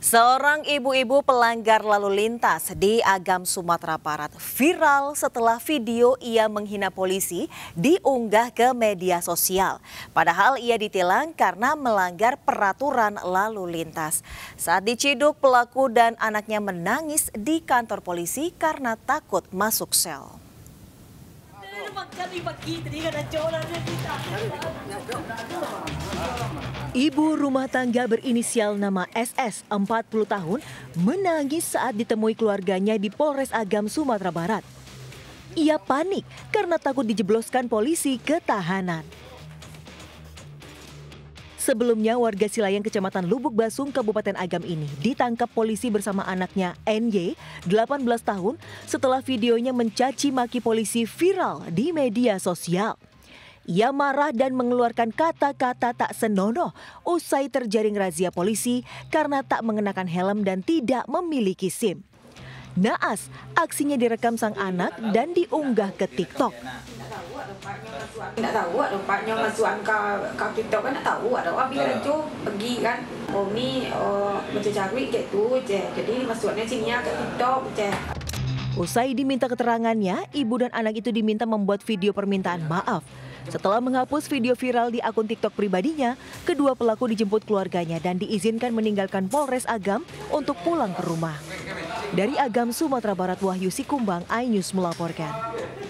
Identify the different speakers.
Speaker 1: Seorang ibu-ibu pelanggar lalu lintas di Agam Sumatera Barat viral setelah video ia menghina polisi diunggah ke media sosial. Padahal ia ditilang karena melanggar peraturan lalu lintas. Saat diciduk pelaku dan anaknya menangis di kantor polisi karena takut masuk sel. Ibu rumah tangga berinisial nama SS, 40 tahun, menangis saat ditemui keluarganya di Polres Agam, Sumatera Barat. Ia panik karena takut dijebloskan polisi ke tahanan. Sebelumnya warga Silayang Kecamatan Lubuk Basung Kabupaten Agam ini ditangkap polisi bersama anaknya NY 18 tahun setelah videonya mencaci maki polisi viral di media sosial. Ia marah dan mengeluarkan kata-kata tak senonoh usai terjaring razia polisi karena tak mengenakan helm dan tidak memiliki SIM. Naas, aksinya direkam sang anak dan diunggah ke TikTok. Usai diminta keterangannya, ibu dan anak itu diminta membuat video permintaan maaf. Setelah menghapus video viral di akun TikTok pribadinya, kedua pelaku dijemput keluarganya dan diizinkan meninggalkan Polres Agam untuk pulang ke rumah. Dari Agam, Sumatera Barat, Wahyu Sikumbang, iNews melaporkan.